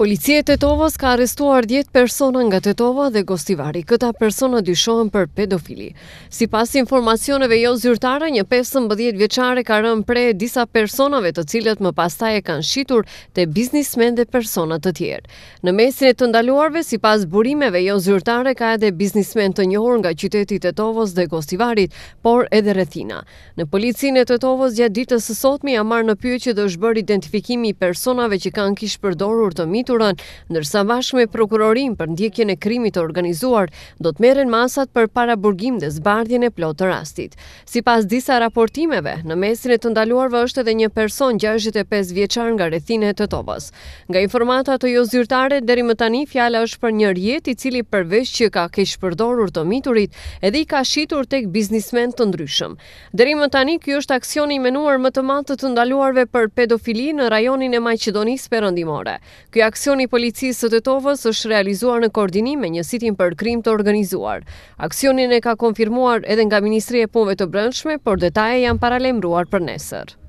Policia e Tetovës ka arrestuar 10 persona nga Tetova dhe Gostivari. Këta persona dyshohen për pedofili. Sipas informacioneve jo zyrtare, një 15 vjeçare ka rënë pre disa personave të cilët më pas e kanë shitur te biznismen dhe persona të tjerë. Në mesin e të ndaluarve, sipas burimeve jo zyrtare, ka edhe biznesmen të njohur nga qyteti i Tetovës dhe Gostivarit, por edhe rrethina. Në policinë e Tetovës gjatë ditës së sotme jamar në pyetje të zhbër identifikimi i personave që kanë përdorur të detyruan, ndërsa bashkë me prokurorin për ndjekjen e krimit të organizuar, do të merren masat për paraburgim dhe zbardhjen e plotë të rastit. Sipas disa raportimeve, në mesin e të ndaluarve është edhe një person 65 vjeçar nga rrethina e Totovës. Nga informata të jo zyrtare deri më tani fjala është për një rjet i cili përveç që ka keq përdorur të miturit, edhe i ka shitur tek biznesmen të ndryshëm. Deri më tani ky është aksioni i menuar më të madh të ndaluarve për pedofili në rajonin e Maqedonisë Perëndimore. Ky aksioni policisë së Tetovës është realizuar në koordinim me njësitin për krim të organizuar. Aksionin e ka konfirmuar edhe nga Ministri e Punëve të Brendshme, por detaje janë paralajmëruar për nesër.